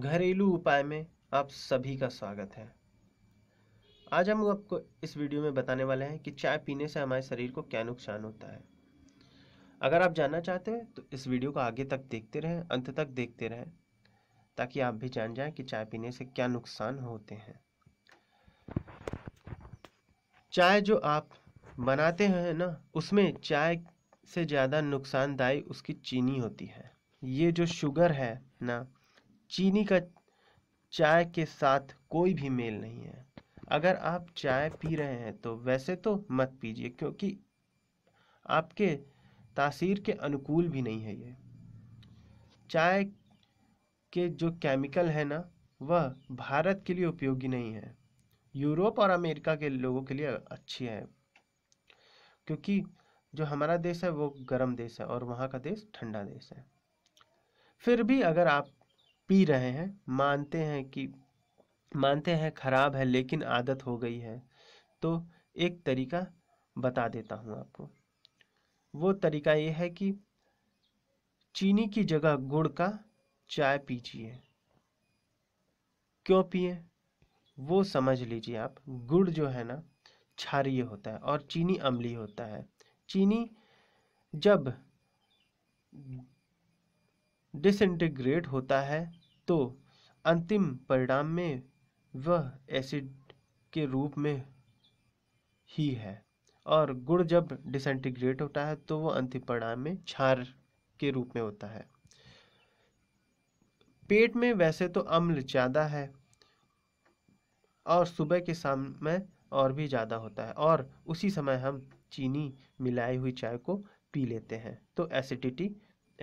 घरेलू उपाय में आप सभी का स्वागत है आज हम आपको इस वीडियो में बताने वाले हैं कि चाय पीने से हमारे शरीर को क्या नुकसान होता है अगर आप जानना चाहते हैं तो इस वीडियो को आगे तक देखते रहें अंत तक देखते रहें ताकि आप भी जान जाएं कि चाय पीने से क्या नुकसान होते हैं चाय जो आप बनाते हैं ना उसमें चाय से ज़्यादा नुकसानदायी उसकी चीनी होती है ये जो शुगर है ना चीनी का चाय के साथ कोई भी मेल नहीं है अगर आप चाय पी रहे हैं तो वैसे तो मत पीजिए क्योंकि आपके तासीर के अनुकूल भी नहीं है ये चाय के जो केमिकल है ना वह भारत के लिए उपयोगी नहीं है यूरोप और अमेरिका के लोगों के लिए अच्छी है क्योंकि जो हमारा देश है वो गर्म देश है और वहाँ का देश ठंडा देश है फिर भी अगर आप पी रहे हैं मानते हैं कि मानते हैं खराब है लेकिन आदत हो गई है तो एक तरीका बता देता हूँ आपको वो तरीका ये है कि चीनी की जगह गुड़ का चाय पीजिए क्यों पिए वो समझ लीजिए आप गुड़ जो है ना क्षारिय होता है और चीनी अम्ली होता है चीनी जब डिसइंटीग्रेट होता है तो अंतिम परिणाम में वह एसिड के रूप में ही है और गुड़ जब डिसंटीग्रेट होता है तो वह अंतिम परिणाम में क्षार के रूप में होता है पेट में वैसे तो अम्ल ज़्यादा है और सुबह के समय और भी ज़्यादा होता है और उसी समय हम चीनी मिलाई हुई चाय को पी लेते हैं तो एसिडिटी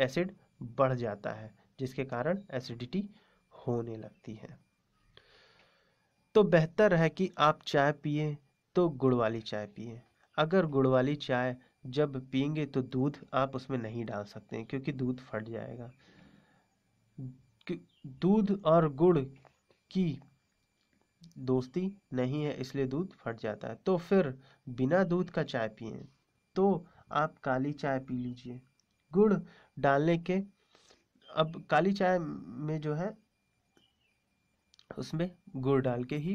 एसिड बढ़ जाता है जिसके कारण एसिडिटी होने लगती है तो बेहतर है कि आप चाय पिए तो गुड़ वाली चाय पिए अगर गुड़ वाली चाय जब पियेंगे तो दूध आप उसमें नहीं डाल सकते क्योंकि दूध फट जाएगा दूध और गुड़ की दोस्ती नहीं है इसलिए दूध फट जाता है तो फिर बिना दूध का चाय पिए तो आप काली चाय पी लीजिए गुड़ डालने के अब काली चाय में जो है उसमें गुड़ डाल के ही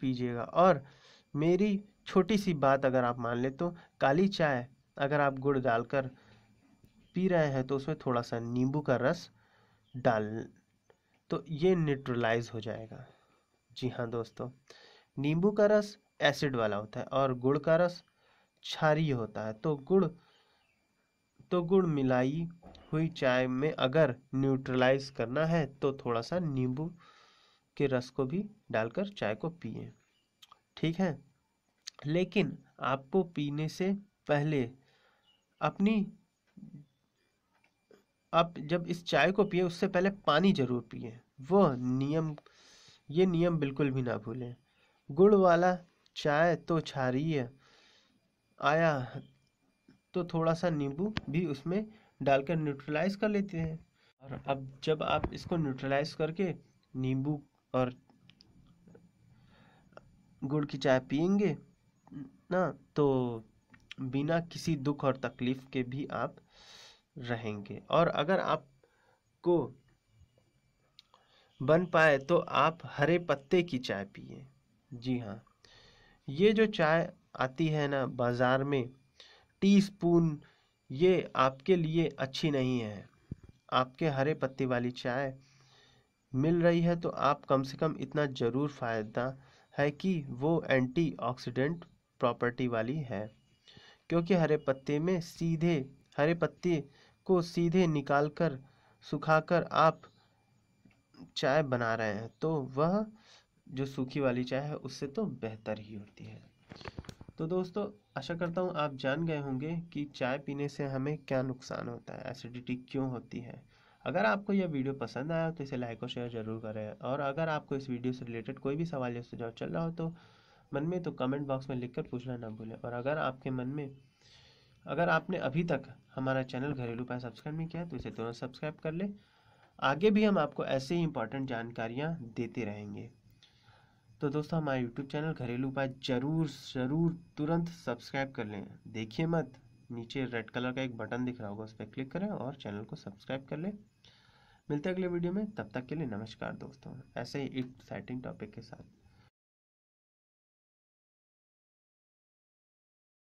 पीजिएगा और मेरी छोटी सी बात अगर आप मान ले तो काली चाय अगर आप गुड़ डालकर पी रहे हैं तो उसमें थोड़ा सा नींबू का रस डाल तो ये न्यूट्रलाइज हो जाएगा जी हाँ दोस्तों नींबू का रस एसिड वाला होता है और गुड़ का रस क्षारीय होता है तो गुड़ तो गुड़ मिलाई हुई चाय में अगर न्यूट्रलाइज करना है तो थोड़ा सा नींबू के रस को भी डालकर चाय को पिए ठीक है लेकिन आपको पीने से पहले अपनी आप जब इस चाय को पिए उससे पहले पानी ज़रूर पिए वो नियम ये नियम बिल्कुल भी ना भूलें गुड़ वाला चाय तो क्षारीय आया तो थोड़ा सा नींबू भी उसमें डालकर न्यूट्रलाइज कर लेते हैं और अब जब आप इसको न्यूट्रलाइज करके नींबू और गुड़ की चाय पियेंगे ना तो बिना किसी दुख और तकलीफ़ के भी आप रहेंगे और अगर आप को बन पाए तो आप हरे पत्ते की चाय पिए जी हाँ ये जो चाय आती है ना बाज़ार में टीस्पून ये आपके लिए अच्छी नहीं है आपके हरे पत्ते वाली चाय मिल रही है तो आप कम से कम इतना ज़रूर फ़ायदा है कि वो एंटीऑक्सीडेंट प्रॉपर्टी वाली है क्योंकि हरे पत्ते में सीधे हरे पत्ते को सीधे निकाल कर सुखाकर आप चाय बना रहे हैं तो वह जो सूखी वाली चाय है उससे तो बेहतर ही होती है तो दोस्तों आशा करता हूँ आप जान गए होंगे कि चाय पीने से हमें क्या नुकसान होता है एसिडिटी क्यों होती है अगर आपको यह वीडियो पसंद आया तो इसे लाइक और शेयर ज़रूर करें और अगर आपको इस वीडियो से रिलेटेड कोई भी सवाल या सुझाव चल रहा हो तो मन में तो कमेंट बॉक्स में लिखकर पूछना ना भूलें और अगर आपके मन में अगर आपने अभी तक हमारा चैनल घरेलू उपाय सब्सक्राइब नहीं किया तो इसे तुरंत सब्सक्राइब कर लें आगे भी हम आपको ऐसे ही इंपॉर्टेंट जानकारियाँ देते रहेंगे तो दोस्तों हमारा यूट्यूब चैनल घरेलू उपाय ज़रूर ज़रूर तुरंत सब्सक्राइब कर लें देखिए मत नीचे रेड कलर का एक बटन दिख रहा होगा उस पर क्लिक करें और चैनल को सब्सक्राइब कर लें मिलते हैं अगले वीडियो में तब तक के लिए नमस्कार दोस्तों ऐसे ही एक एक्साइटिंग टॉपिक के साथ